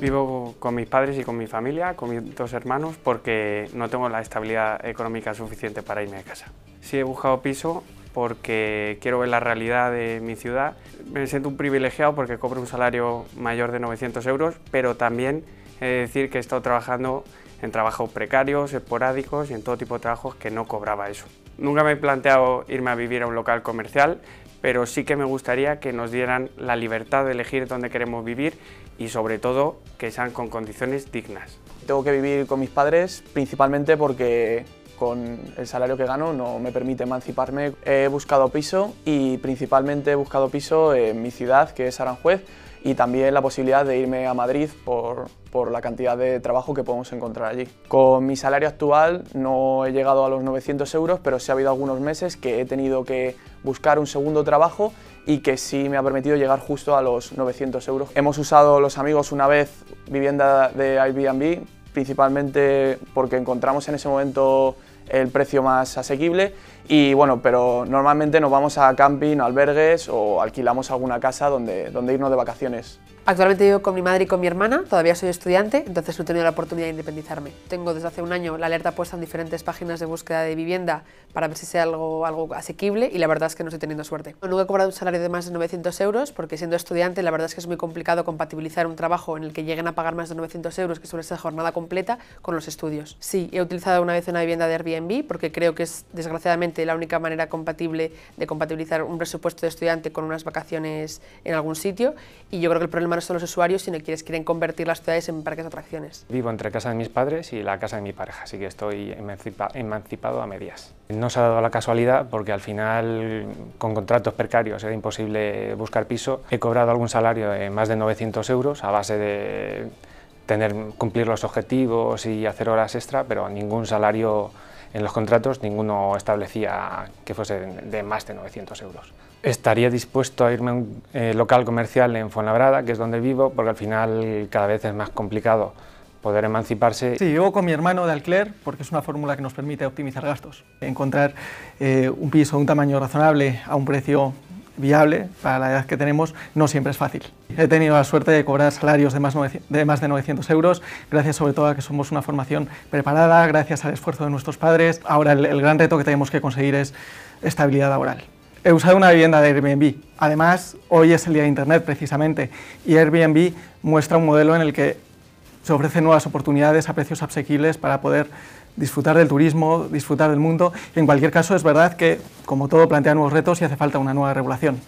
Vivo con mis padres y con mi familia, con mis dos hermanos, porque no tengo la estabilidad económica suficiente para irme a casa. Sí he buscado piso porque quiero ver la realidad de mi ciudad. Me siento un privilegiado porque cobro un salario mayor de 900 euros, pero también he de decir que he estado trabajando en trabajos precarios, esporádicos y en todo tipo de trabajos que no cobraba eso. Nunca me he planteado irme a vivir a un local comercial, pero sí que me gustaría que nos dieran la libertad de elegir dónde queremos vivir y sobre todo que sean con condiciones dignas. Tengo que vivir con mis padres principalmente porque con el salario que gano no me permite emanciparme. He buscado piso y principalmente he buscado piso en mi ciudad, que es Aranjuez, y también la posibilidad de irme a Madrid por, la cantidad de trabajo que podemos encontrar allí. Con mi salario actual no he llegado a los 900 euros, pero sí ha habido algunos meses que he tenido que buscar un segundo trabajo y que sí me ha permitido llegar justo a los 900 euros. Hemos usado los amigos una vez vivienda de Airbnb, principalmente porque encontramos en ese momento el precio más asequible y bueno, pero normalmente nos vamos a camping, albergues o alquilamos alguna casa donde irnos de vacaciones. Actualmente vivo con mi madre y con mi hermana, todavía soy estudiante, entonces no he tenido la oportunidad de independizarme. Tengo desde hace un año la alerta puesta en diferentes páginas de búsqueda de vivienda para ver si sea algo, algo asequible y la verdad es que no estoy teniendo suerte. No he cobrado un salario de más de 900 euros porque siendo estudiante la verdad es que es muy complicado compatibilizar un trabajo en el que lleguen a pagar más de 900 euros, que suele ser jornada completa, con los estudios. Sí, he utilizado una vez una vivienda de Airbnb porque creo que es desgraciadamente la única manera compatible de compatibilizar un presupuesto de estudiante con unas vacaciones en algún sitio y yo creo que el problema no los usuarios, sino que quieren convertir las ciudades en parques de atracciones. Vivo entre casa de mis padres y la casa de mi pareja, así que estoy emancipado a medias. No se ha dado la casualidad porque al final con contratos precarios era imposible buscar piso. He cobrado algún salario de más de 900 euros a base de tener, cumplir los objetivos y hacer horas extra, pero ningún salario en los contratos ninguno establecía que fuese de más de 900 euros. Estaría dispuesto a irme a un eh, local comercial en Fuenlabrada, que es donde vivo, porque al final cada vez es más complicado poder emanciparse. Sí, yo con mi hermano de Alcler, porque es una fórmula que nos permite optimizar gastos. Encontrar eh, un piso de un tamaño razonable a un precio viable para la edad que tenemos no siempre es fácil. He tenido la suerte de cobrar salarios de más, de 900 euros, gracias sobre todo a que somos una formación preparada, gracias al esfuerzo de nuestros padres. Ahora el, el gran reto que tenemos que conseguir es estabilidad laboral he usado una vivienda de Airbnb. Además, hoy es el día de Internet precisamente y Airbnb muestra un modelo en el que se ofrecen nuevas oportunidades a precios asequibles para poder disfrutar del turismo, disfrutar del mundo. En cualquier caso, es verdad que, como todo, plantea nuevos retos y hace falta una nueva regulación.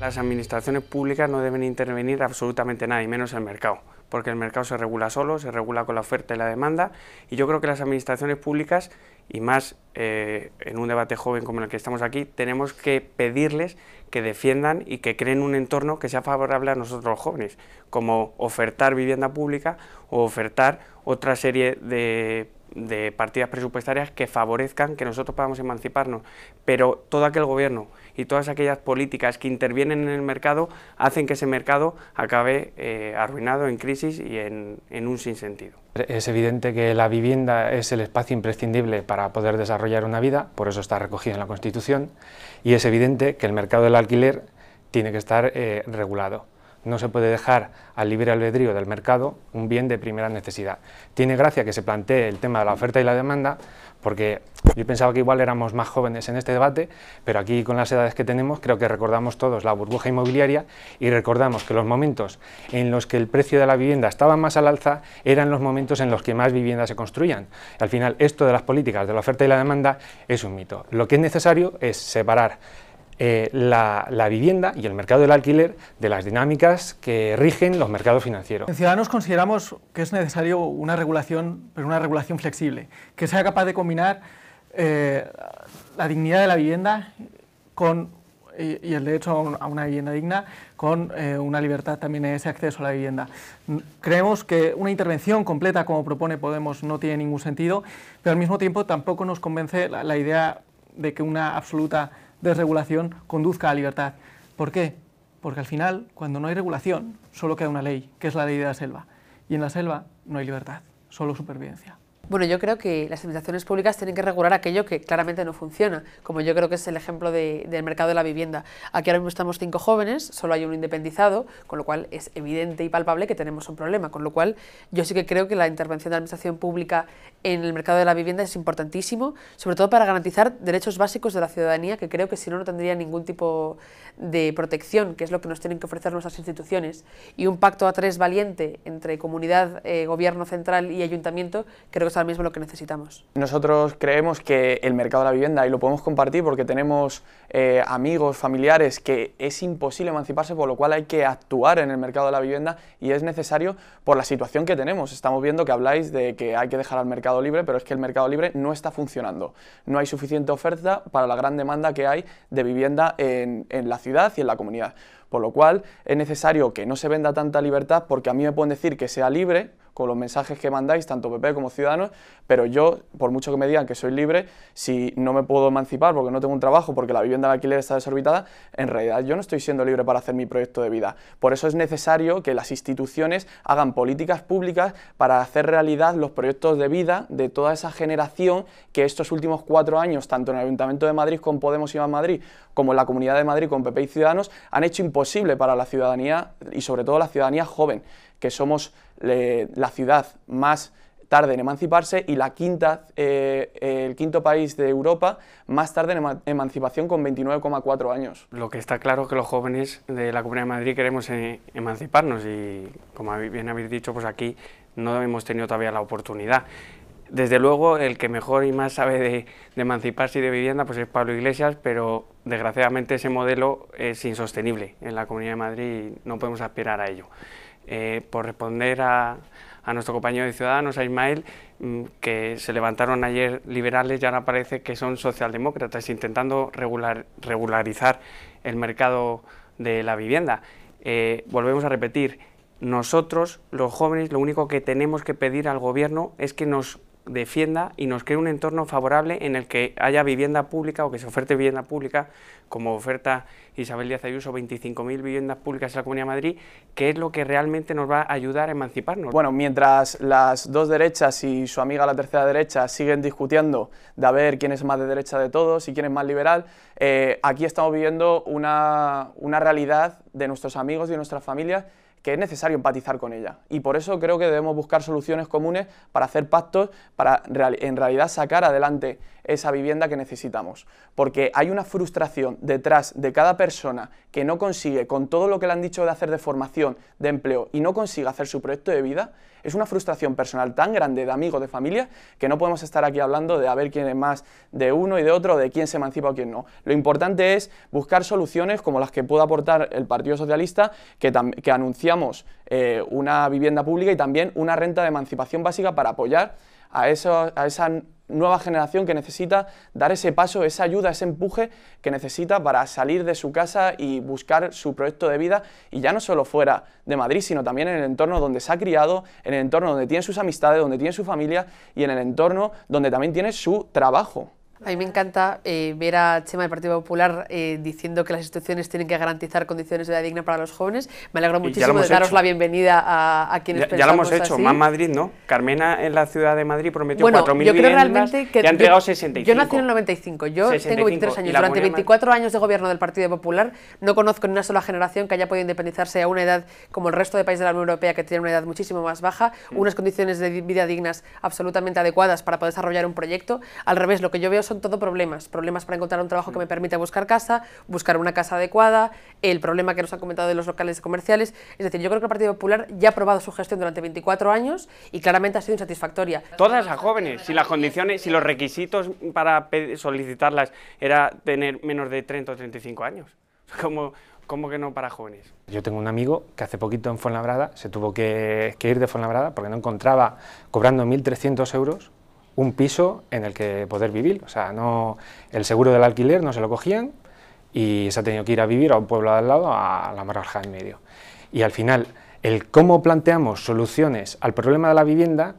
Las administraciones públicas no deben intervenir absolutamente nada, y menos el mercado porque el mercado se regula solo, se regula con la oferta y la demanda, y yo creo que las administraciones públicas, y más eh, en un debate joven como el que estamos aquí, tenemos que pedirles que defiendan y que creen un entorno que sea favorable a nosotros los jóvenes, como ofertar vivienda pública o ofertar otra serie de de partidas presupuestarias que favorezcan que nosotros podamos emanciparnos. Pero todo aquel gobierno y todas aquellas políticas que intervienen en el mercado hacen que ese mercado acabe eh, arruinado en crisis y en, en un sinsentido. Es evidente que la vivienda es el espacio imprescindible para poder desarrollar una vida, por eso está recogida en la Constitución, y es evidente que el mercado del alquiler tiene que estar eh, regulado. No se puede dejar al libre albedrío del mercado un bien de primera necesidad. Tiene gracia que se plantee el tema de la oferta y la demanda, porque yo pensaba que igual éramos más jóvenes en este debate, pero aquí con las edades que tenemos creo que recordamos todos la burbuja inmobiliaria y recordamos que los momentos en los que el precio de la vivienda estaba más al alza eran los momentos en los que más viviendas se construían. Al final esto de las políticas de la oferta y la demanda es un mito. Lo que es necesario es separar eh, la, vivienda y el mercado del alquiler de las dinámicas que rigen los mercados financieros. En Ciudadanos consideramos que es necesario una regulación, pero una regulación flexible, que sea capaz de combinar eh, la dignidad de la vivienda con, y, el derecho a, una vivienda digna con eh, una libertad también en ese acceso a la vivienda. Mm, creemos que una intervención completa como propone Podemos no tiene ningún sentido, pero al mismo tiempo tampoco nos convence la idea de que una absoluta Desregulación conduzca a libertad. ¿Por qué? Porque al final, cuando no hay regulación, solo queda una ley, que es la ley de la selva. Y en la selva no hay libertad, solo supervivencia. Bueno, yo creo que las administraciones públicas tienen que regular aquello que claramente no funciona, como yo creo que es el ejemplo del mercado de la vivienda. Aquí ahora mismo estamos cinco jóvenes, solo hay un independizado, con lo cual es evidente y palpable que tenemos un problema, con lo cual yo sí que creo que la intervención de la administración pública en el mercado de la vivienda es importantísimo, sobre todo para garantizar derechos básicos de la ciudadanía, que creo que si no, no tendría ningún tipo de protección, que es lo que nos tienen que ofrecer nuestras instituciones, y un pacto a tres valiente entre comunidad, eh, gobierno central y ayuntamiento, creo que es ahora mismo lo que necesitamos. Nosotros creemos que el mercado de la vivienda, y lo podemos compartir porque tenemos eh, amigos, familiares, que es imposible emanciparse, por lo cual hay que actuar en el mercado de la vivienda y es necesario por la situación que tenemos. Estamos viendo que habláis de que hay que dejar al mercado libre, pero es que el mercado libre no está funcionando. No hay suficiente oferta para la gran demanda que hay de vivienda en la ciudad y en la comunidad. Por lo cual es necesario que no se venda tanta libertad porque a mí me pueden decir que sea libre con los mensajes que mandáis, tanto PP como Ciudadanos, pero yo, por mucho que me digan que soy libre, si no me puedo emancipar porque no tengo un trabajo, porque la vivienda de alquiler está desorbitada, en realidad yo no estoy siendo libre para hacer mi proyecto de vida. Por eso es necesario que las instituciones hagan políticas públicas para hacer realidad los proyectos de vida de toda esa generación que estos últimos cuatro años, tanto en el Ayuntamiento de Madrid con Podemos y Más Madrid, como en la Comunidad de Madrid con PP y Ciudadanos, han hecho imposible ...posible para la ciudadanía y sobre todo la ciudadanía joven, que somos la ciudad más tarde en emanciparse y la quinta, eh, el quinto país de Europa más tarde en emancipación con 29,4 años. Lo que está claro es que los jóvenes de la Comunidad de Madrid queremos eh, emanciparnos y como bien habéis dicho, pues aquí no hemos tenido todavía la oportunidad. Desde luego, el que mejor y más sabe de, emanciparse y de vivienda pues es Pablo Iglesias, pero desgraciadamente ese modelo es insostenible en la Comunidad de Madrid y no podemos aspirar a ello. Eh, por responder a, nuestro compañero de Ciudadanos, a Ismael, mm, que se levantaron ayer liberales y ahora parece que son socialdemócratas intentando regularizar el mercado de la vivienda. Eh, volvemos a repetir, nosotros, los jóvenes, lo único que tenemos que pedir al gobierno es que nos defienda y nos cree un entorno favorable en el que haya vivienda pública o que se oferte vivienda pública, como oferta Isabel Díaz Ayuso, 25.000 viviendas públicas en la Comunidad de Madrid, que es lo que realmente nos va a ayudar a emanciparnos. Bueno, mientras las dos derechas y su amiga la tercera derecha siguen discutiendo de a ver quién es más de derecha de todos y quién es más liberal, eh, aquí estamos viviendo una, una realidad de nuestros amigos y de nuestras familias que es necesario empatizar con ella. Y por eso creo que debemos buscar soluciones comunes para hacer pactos, para en realidad sacar adelante esa vivienda que necesitamos. Porque hay una frustración detrás de cada persona que no consigue, con todo lo que le han dicho de hacer de formación, de empleo, y no consigue hacer su proyecto de vida, es una frustración personal tan grande de amigos, de familia, que no podemos estar aquí hablando de a ver quién es más de uno y de otro, de quién se emancipa o quién no. Lo importante es buscar soluciones como las que pueda aportar el Partido Socialista, que, que anunciamos eh, una vivienda pública y también una renta de emancipación básica para apoyar a, eso, a esa nueva generación que necesita dar ese paso, esa ayuda, ese empuje que necesita para salir de su casa y buscar su proyecto de vida y ya no solo fuera de Madrid, sino también en el entorno donde se ha criado, en el entorno donde tiene sus amistades, donde tiene su familia y en el entorno donde también tiene su trabajo. A mí me encanta eh, ver a Chema del Partido Popular eh, diciendo que las instituciones tienen que garantizar condiciones de vida digna para los jóvenes. Me alegro muchísimo de daros la bienvenida a, a quienes ya, pensamos Ya lo hemos hecho, más Madrid, ¿no? Carmena en la ciudad de Madrid prometió bueno, 4.000 yo creo realmente que entregado 65. Yo nací en el 95, yo tengo 23 años. Durante 24 años de gobierno del Partido Popular no conozco ni una sola generación que haya podido independizarse a una edad como el resto de países de la Unión Europea que tienen una edad muchísimo más baja, mm. unas condiciones de vida dignas absolutamente adecuadas para poder desarrollar un proyecto. Al revés, lo que yo veo es son todo problemas. Problemas para encontrar un trabajo que me permita buscar casa, buscar una casa adecuada, el problema que nos han comentado de los locales comerciales. Es decir, yo creo que el Partido Popular ya ha probado su gestión durante 24 años y claramente ha sido insatisfactoria. Todas a jóvenes, si las condiciones, si los requisitos para solicitarlas era tener menos de 30 o 35 años. Como, ¿Cómo que no para jóvenes? Yo tengo un amigo que hace poquito en Fuenlabrada se tuvo que, que ir de Fuenlabrada porque no encontraba, cobrando 1.300 euros, un piso en el que poder vivir. O sea, no, el seguro del alquiler no se lo cogían y se ha tenido que ir a vivir a un pueblo de al lado, a la maraja en medio. Y al final, el cómo planteamos soluciones al problema de la vivienda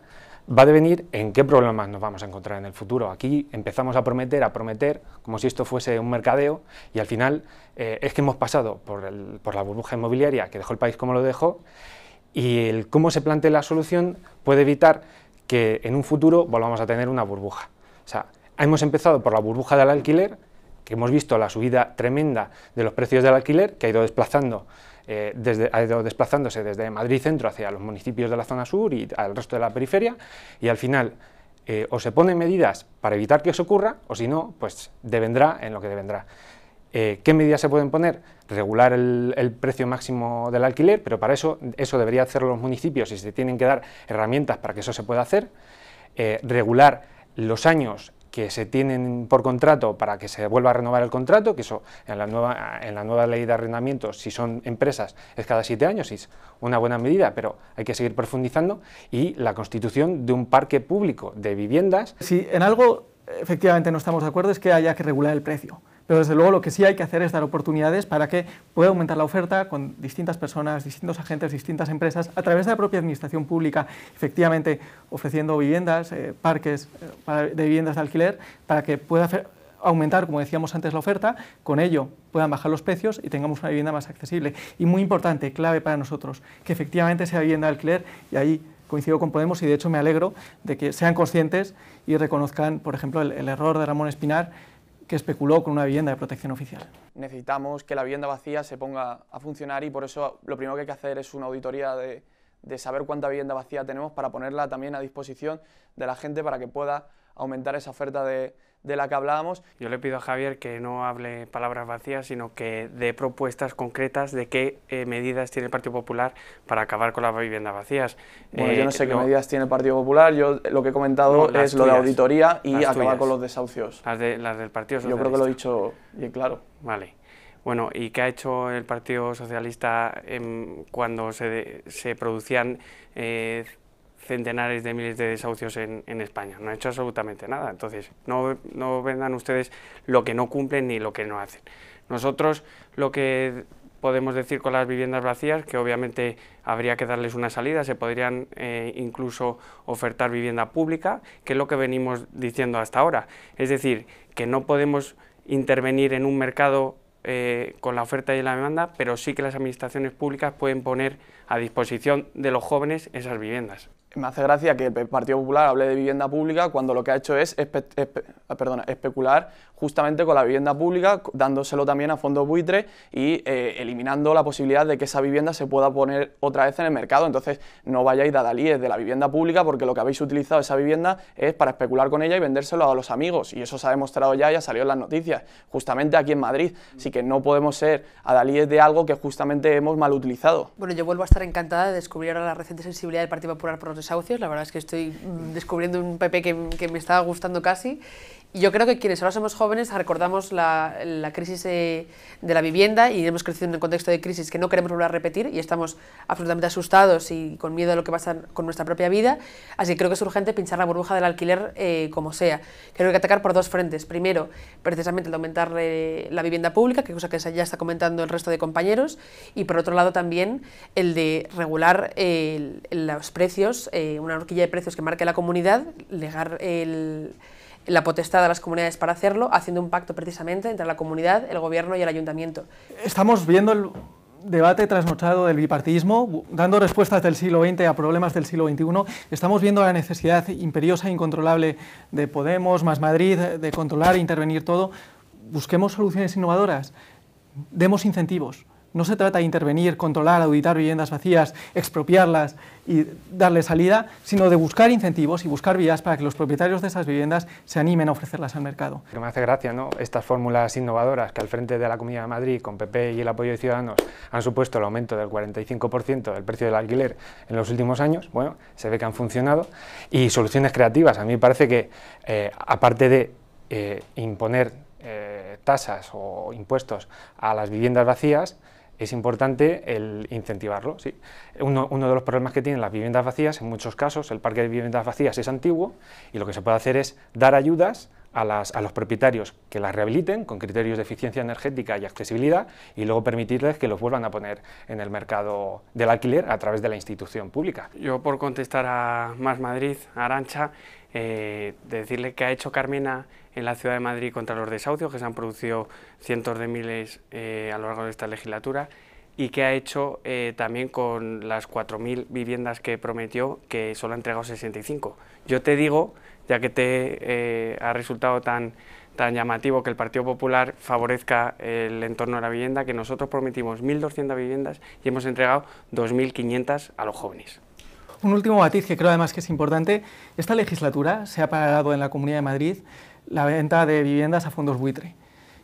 va a devenir en qué problemas nos vamos a encontrar en el futuro. Aquí empezamos a prometer, a prometer, como si esto fuese un mercadeo, y al final eh, es que hemos pasado por, por la burbuja inmobiliaria que dejó el país como lo dejó, y el cómo se plantea la solución puede evitar que en un futuro volvamos a tener una burbuja. O sea, hemos empezado por la burbuja del alquiler, que hemos visto la subida tremenda de los precios del alquiler, que ha ido desplazando eh, ha ido desplazándose desde Madrid centro hacia los municipios de la zona sur y al resto de la periferia, y al final eh, o se ponen medidas para evitar que eso ocurra, o si no, pues devendrá en lo que devendrá. Eh, ¿Qué medidas se pueden poner? regular el, precio máximo del alquiler, pero para eso, eso debería hacerlo los municipios y se tienen que dar herramientas para que eso se pueda hacer, eh, regular los años que se tienen por contrato para que se vuelva a renovar el contrato, que eso en la nueva, en la nueva ley de arrendamiento, si son empresas, es cada siete años, y es una buena medida, pero hay que seguir profundizando, y la constitución de un parque público de viviendas. Si en algo efectivamente no estamos de acuerdo es que haya que regular el precio. Pero desde luego lo que sí hay que hacer es dar oportunidades para que pueda aumentar la oferta con distintas personas, distintos agentes, distintas empresas, a través de la propia administración pública, efectivamente ofreciendo viviendas, eh, parques eh, de viviendas de alquiler, para que pueda aumentar, como decíamos antes, la oferta, con ello puedan bajar los precios y tengamos una vivienda más accesible. Y muy importante, clave para nosotros, que efectivamente sea vivienda de alquiler y ahí coincido con Podemos y de hecho me alegro de que sean conscientes y reconozcan, por ejemplo, el error de Ramón Espinar que especuló con una vivienda de protección oficial. Necesitamos que la vivienda vacía se ponga a funcionar y por eso lo primero que hay que hacer es una auditoría de, saber cuánta vivienda vacía tenemos para ponerla también a disposición de la gente para que pueda aumentar esa oferta de, de la que hablábamos. Yo le pido a Javier que no hable palabras vacías, sino que dé propuestas concretas de qué eh, medidas tiene el Partido Popular para acabar con las viviendas vacías. Bueno, yo no eh, sé qué medidas tiene el Partido Popular, yo eh, lo que he comentado es lo de auditoría y acabar con los desahucios. Las, de, las del Partido Socialista. Yo creo que lo he dicho bien claro. Vale. Bueno, ¿y qué ha hecho el Partido Socialista cuando se, producían centenares de miles de desahucios en, España. No han hecho absolutamente nada. Entonces, no, vendan ustedes lo que no cumplen ni lo que no hacen. Nosotros lo que podemos decir con las viviendas vacías, que obviamente habría que darles una salida, se podrían eh, incluso ofertar vivienda pública, que es lo que venimos diciendo hasta ahora. Es decir, que no podemos intervenir en un mercado eh, con la oferta y la demanda, pero sí que las administraciones públicas pueden poner a disposición de los jóvenes esas viviendas me hace gracia que el Partido Popular hable de vivienda pública cuando lo que ha hecho es ah, especular justamente con la vivienda pública, dándoselo también a fondos buitre y eh, eliminando la posibilidad de que esa vivienda se pueda poner otra vez en el mercado. Entonces, no vayáis a Dalíes de la vivienda pública porque lo que habéis utilizado esa vivienda es para especular con ella y vendérselo a los amigos. Y eso se ha demostrado ya y ha salido en las noticias, justamente aquí en Madrid. Así que no podemos ser Dalíes de algo que justamente hemos mal utilizado. Bueno, yo vuelvo a estar encantada de descubrir ahora la reciente sensibilidad del Partido Popular por la verdad es que estoy mm, descubriendo un PP que, me está gustando casi yo creo que quienes ahora somos jóvenes recordamos la, crisis de, la vivienda y hemos crecido en un contexto de crisis que no queremos volver a repetir y estamos absolutamente asustados y con miedo a lo que pasa con nuestra propia vida. Así que creo que es urgente pinchar la burbuja del alquiler eh, como sea. Creo que atacar por dos frentes. Primero, precisamente el de aumentar eh, la vivienda pública, que cosa que ya está comentando el resto de compañeros, y por otro lado también el de regular eh, los precios, una horquilla de precios que marque la comunidad, legar el la potestad de las comunidades para hacerlo, haciendo un pacto precisamente entre la comunidad, el gobierno y el ayuntamiento. Estamos viendo el debate trasnochado del bipartidismo, dando respuestas del siglo XX a problemas del siglo XXI. Estamos viendo la necesidad imperiosa e incontrolable de Podemos, más Madrid, de controlar e intervenir todo. Busquemos soluciones innovadoras, demos incentivos. No se trata de intervenir, controlar, auditar viviendas vacías, expropiarlas y darle salida, sino de buscar incentivos y buscar vías para que los propietarios de esas viviendas se animen a ofrecerlas al mercado. me hace gracia, ¿no? Estas fórmulas innovadoras que al frente de la Comunidad de Madrid, con PP y el apoyo de Ciudadanos, han supuesto el aumento del 45% del precio del alquiler en los últimos años, bueno, se ve que han funcionado, y soluciones creativas. A mí me parece que, eh, aparte de eh, imponer eh, tasas o impuestos a las viviendas vacías, es importante el incentivarlo. Uno, de los problemas que tienen las viviendas vacías, en muchos casos, el parque de viviendas vacías es antiguo y lo que se puede hacer es dar ayudas a, los propietarios que las rehabiliten con criterios de eficiencia energética y accesibilidad y luego permitirles que los vuelvan a poner en el mercado del alquiler a través de la institución pública. Yo por contestar a Más Madrid, a Arancha, eh, decirle que ha hecho Carmina, en la Ciudad de Madrid contra los desahucios, que se han producido cientos de miles eh, a lo largo de esta legislatura, y que ha hecho eh, también con las 4.000 viviendas que prometió, que solo ha entregado 65. Yo te digo, ya que te eh, ha resultado tan, tan llamativo que el Partido Popular favorezca el entorno de la vivienda, que nosotros prometimos 1.200 viviendas y hemos entregado 2.500 a los jóvenes. Un último matiz que creo además que es importante. Esta legislatura se ha pagado en la Comunidad de Madrid la venta de viviendas a fondos buitre.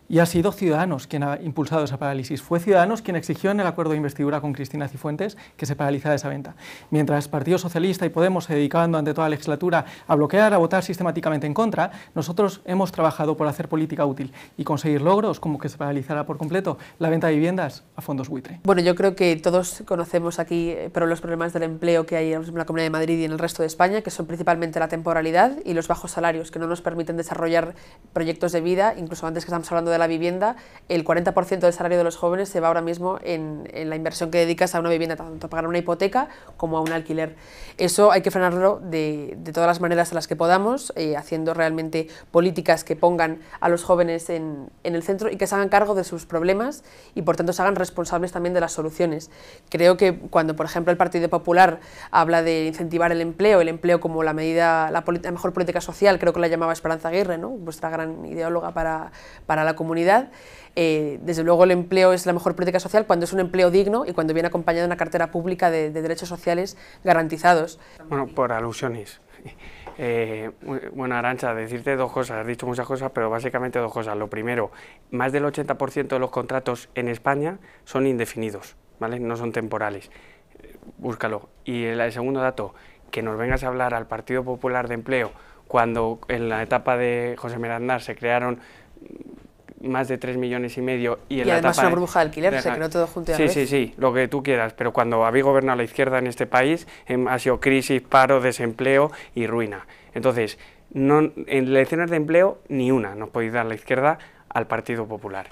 Y ha sido Ciudadanos quien ha impulsado esa parálisis. Fue Ciudadanos quien exigió en el acuerdo de investidura con Cristina Cifuentes que se paralizara esa venta. Mientras Partido Socialista y Podemos se dedicaban durante toda la legislatura a bloquear, a votar sistemáticamente en contra, nosotros hemos trabajado por hacer política útil y conseguir logros como que se paralizara por completo la venta de viviendas a fondos buitre. Bueno, yo creo que todos conocemos aquí eh, pero los problemas del empleo que hay en la Comunidad de Madrid y en el resto de España, que son principalmente la temporalidad y los bajos salarios, que no nos permiten desarrollar proyectos de vida, incluso antes que estamos hablando de de la vivienda, el 40% del salario de los jóvenes se va ahora mismo en, en, la inversión que dedicas a una vivienda, tanto a pagar una hipoteca como a un alquiler. Eso hay que frenarlo de, de todas las maneras a las que podamos, eh, haciendo realmente políticas que pongan a los jóvenes en, en el centro y que se hagan cargo de sus problemas y por tanto se hagan responsables también de las soluciones. Creo que cuando, por ejemplo, el Partido Popular habla de incentivar el empleo, el empleo como la medida, la, mejor política social, creo que la llamaba Esperanza Aguirre, ¿no? vuestra gran ideóloga para, para la comunidad, comunidad. Eh, desde luego el empleo es la mejor política social cuando es un empleo digno y cuando viene acompañado de una cartera pública de, derechos sociales garantizados. Bueno, por alusiones. Eh, bueno, Arancha, decirte dos cosas, has dicho muchas cosas, pero básicamente dos cosas. Lo primero, más del 80% de los contratos en España son indefinidos, ¿vale? No son temporales. Búscalo. Y el, segundo dato, que nos vengas a hablar al Partido Popular de Empleo cuando en la etapa de José Mirandar se crearon más de 3 millones y medio. Y, y además la una burbuja de alquiler, de, que todo junto. a sí, sí, sí, lo que tú quieras, pero cuando habéis gobernado la izquierda en este país em, ha sido crisis, paro, desempleo y ruina. Entonces, no, en elecciones de empleo ni una nos podéis dar la izquierda al Partido Popular.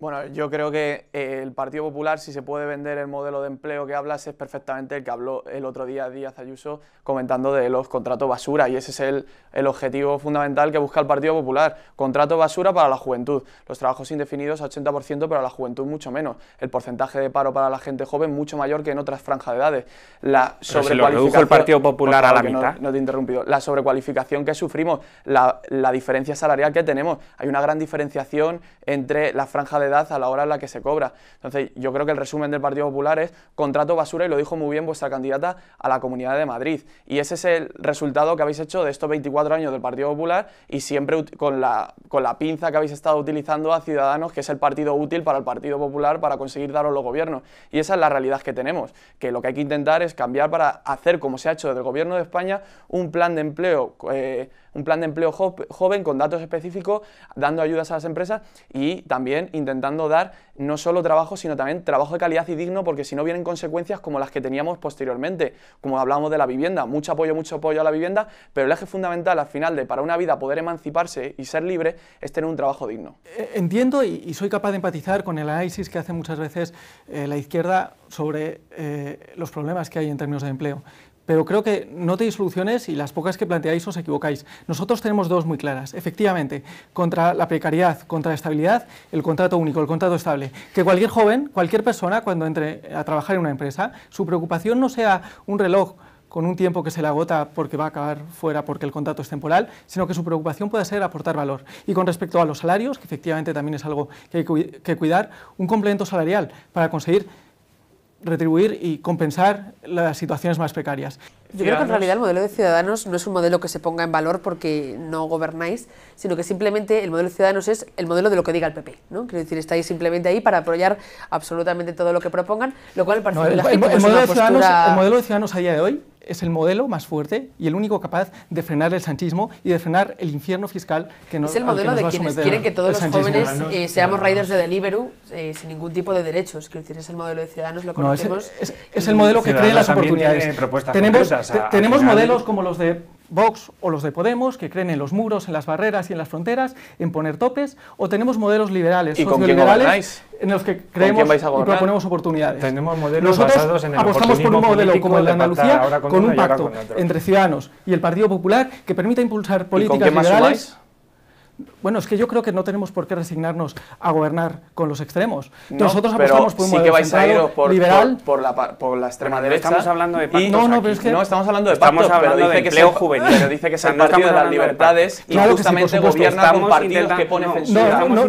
Bueno, yo creo que eh, el Partido Popular, si se puede vender el modelo de empleo que hablas, es perfectamente el que habló el otro día Díaz Ayuso comentando de los contratos basura y ese es el, el objetivo fundamental que busca el Partido Popular, contrato basura para la juventud, los trabajos indefinidos 80% pero la juventud mucho menos, el porcentaje de paro para la gente joven mucho mayor que en otras franjas de edades. La sobrecualificación, lo el Partido Popular a la mitad. No, te he interrumpido. La sobrecualificación que sufrimos, la, la diferencia salarial que tenemos, hay una gran diferenciación entre la franja de a la hora en la que se cobra. Entonces, yo creo que el resumen del Partido Popular es contrato basura y lo dijo muy bien vuestra candidata a la Comunidad de Madrid. Y ese es el resultado que habéis hecho de estos 24 años del Partido Popular y siempre con la, pinza que habéis estado utilizando a Ciudadanos, que es el partido útil para el Partido Popular para conseguir daros los gobiernos. Y esa es la realidad que tenemos, que lo que hay que intentar es cambiar para hacer, como se ha hecho del Gobierno de España, un plan de empleo, eh, un plan de empleo joven con datos específicos, dando ayudas a las empresas y también intentar intentando dar no solo trabajo, sino también trabajo de calidad y digno, porque si no vienen consecuencias como las que teníamos posteriormente, como hablamos de la vivienda, mucho apoyo, mucho apoyo a la vivienda, pero el eje fundamental al final de para una vida poder emanciparse y ser libre es tener un trabajo digno. Eh, entiendo y, soy capaz de empatizar con el análisis que hace muchas veces eh, la izquierda sobre eh, los problemas que hay en términos de empleo pero creo que no tenéis soluciones y las pocas que planteáis os equivocáis. Nosotros tenemos dos muy claras. Efectivamente, contra la precariedad, contra la estabilidad, el contrato único, el contrato estable. Que cualquier joven, cualquier persona, cuando entre a trabajar en una empresa, su preocupación no sea un reloj con un tiempo que se le agota porque va a acabar fuera porque el contrato es temporal, sino que su preocupación puede ser aportar valor. Y con respecto a los salarios, que efectivamente también es algo que hay que cuidar, un complemento salarial para conseguir retribuir y compensar las situaciones más precarias. Yo creo que en realidad el modelo de Ciudadanos no es un modelo que se ponga en valor porque no gobernáis, sino que simplemente el modelo de Ciudadanos es el modelo de lo que diga el PP, ¿no? Quiero decir, estáis simplemente ahí para apoyar absolutamente todo lo que propongan, lo cual el, el, modelo de Ciudadanos, el modelo de Ciudadanos a día de hoy es el modelo más fuerte y el único capaz de frenar el sanchismo y de frenar el infierno fiscal que nos Es el modelo de quienes quieren que todos los jóvenes eh, seamos riders de Deliveroo eh, sin ningún tipo de derechos. es el modelo de Ciudadanos, lo conocemos. es, el modelo que cree las oportunidades. Tenemos, tenemos modelos como los de Vox o los de Podemos, que creen en los muros, en las barreras y en las fronteras, en poner topes, o tenemos modelos liberales, ¿Y en los que creemos y proponemos oportunidades. Tenemos modelos Nosotros basados en apostamos por un modelo como el de Andalucía, con, un pacto entre ciudadanos y el Partido Popular que permita impulsar políticas liberales. Bueno, es que yo creo que no tenemos por qué resignarnos a gobernar con los extremos. Nosotros apostamos por un sí que vais a ir por, liberal. Por, la, por la extrema derecha. Estamos hablando de pactos. no, no, pero es que no, estamos hablando de pactos, estamos hablando pero, dice de empleo juvenil. dice que es el partido de las libertades y justamente gobierna con partidos que pone censura. No,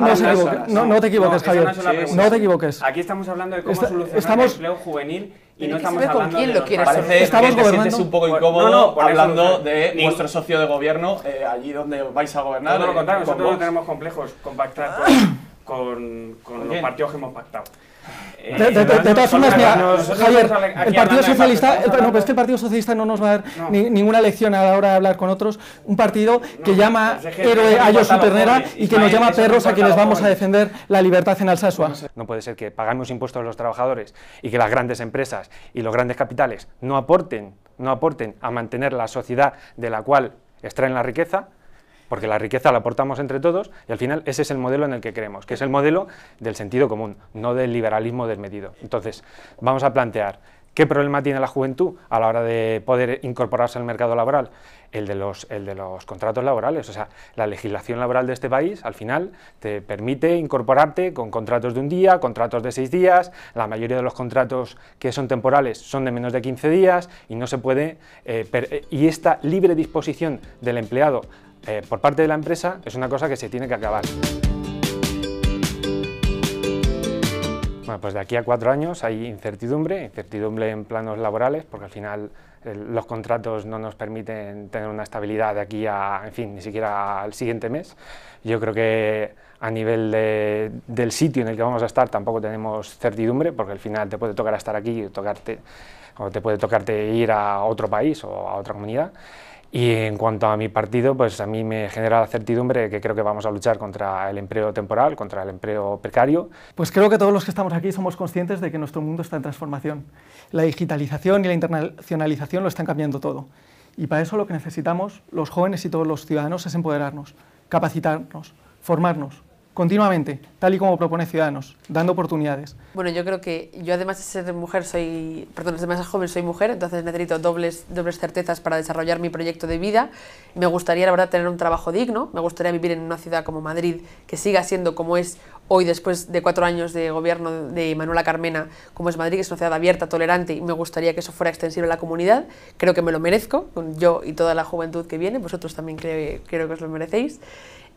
no, no, te equivoques, Javier. No te equivoques. Aquí estamos hablando de cómo solucionar el empleo juvenil y no estamos hablando con quién de lo quieres Parece ¿Estamos que te sientes un poco incómodo hablando de vuestro socio de gobierno eh, allí donde vais a gobernar. Todo lo eh, contrario, nosotros no tenemos complejos compactar con, con, con los partidos que hemos pactado. Eh, de, todas formas, Javier, el Partido Socialista, no, Partido Socialista no nos va a dar ninguna lección a la hora de hablar con otros. Un partido que llama héroe a Ternera y que nos llama perros a quienes vamos a defender la libertad en Alsasua. No puede ser que pagamos impuestos a los trabajadores y que las grandes empresas y los grandes capitales no aporten, no aporten a mantener la sociedad de la cual extraen la riqueza porque la riqueza la aportamos entre todos y al final ese es el modelo en el que creemos, que es el modelo del sentido común, no del liberalismo desmedido. Entonces, vamos a plantear ¿Qué problema tiene la juventud a la hora de poder incorporarse al mercado laboral? El de, los, de los contratos laborales. O sea, la legislación laboral de este país, al final, te permite incorporarte con contratos de un día, contratos de seis días. La mayoría de los contratos que son temporales son de menos de 15 días y no se puede... Eh, eh, y esta libre disposición del empleado eh, por parte de la empresa es una cosa que se tiene que acabar. Bueno, pues de aquí a cuatro años hay incertidumbre, incertidumbre en planos laborales, porque al final eh, los contratos no nos permiten tener una estabilidad de aquí a, en fin, ni siquiera al siguiente mes. Yo creo que a nivel del sitio en el que vamos a estar tampoco tenemos certidumbre, porque al final te puede tocar estar aquí, tocarte, o te puede tocarte ir a otro país o a otra comunidad. Y en cuanto a mi partido, pues a mí me genera la certidumbre que creo que vamos a luchar contra el empleo temporal, contra el empleo precario. Pues creo que todos los que estamos aquí somos conscientes de que nuestro mundo está en transformación. La digitalización y la internacionalización lo están cambiando todo. Y para eso lo que necesitamos los jóvenes y todos los ciudadanos es empoderarnos, capacitarnos, formarnos, continuamente, tal y como propone Ciudadanos, dando oportunidades. Bueno, yo creo que yo además de ser mujer soy, perdón, además de joven soy mujer, entonces necesito dobles, dobles certezas para desarrollar mi proyecto de vida. Me gustaría, la verdad, tener un trabajo digno, me gustaría vivir en una ciudad como Madrid, que siga siendo como es hoy después de cuatro años de gobierno de Manuela Carmena, como es Madrid, que es una ciudad abierta, tolerante, y me gustaría que eso fuera extensible a la comunidad. Creo que me lo merezco, yo y toda la juventud que viene, vosotros también creo que os lo merecéis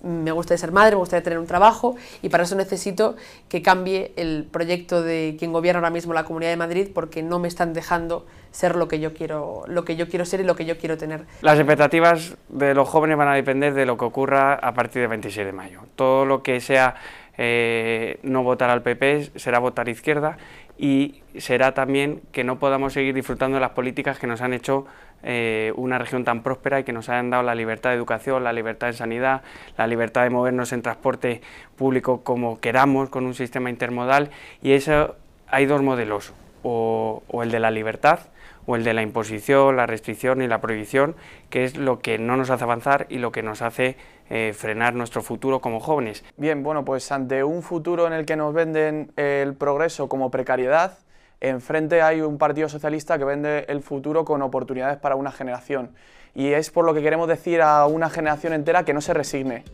me gusta ser madre, me gusta tener un trabajo y para eso necesito que cambie el proyecto de quien gobierna ahora mismo la Comunidad de Madrid porque no me están dejando ser lo que yo quiero, lo que yo quiero ser y lo que yo quiero tener. Las expectativas de los jóvenes van a depender de lo que ocurra a partir del 26 de mayo. Todo lo que sea eh, no votar al PP será votar izquierda y será también que no podamos seguir disfrutando de las políticas que nos han hecho eh, una región tan próspera y que nos hayan dado la libertad de educación, la libertad de sanidad, la libertad de movernos en transporte público como queramos, con un sistema intermodal. Y eso hay dos modelos, o, el de la libertad o el de la imposición, la restricción y la prohibición, que es lo que no nos hace avanzar y lo que nos hace eh, frenar nuestro futuro como jóvenes. Bien, bueno, pues ante un futuro en el que nos venden el progreso como precariedad, enfrente hay un partido socialista que vende el futuro con oportunidades para una generación. Y es por lo que queremos decir a una generación entera que no se resigne,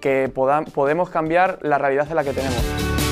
que podemos cambiar la realidad en la que tenemos.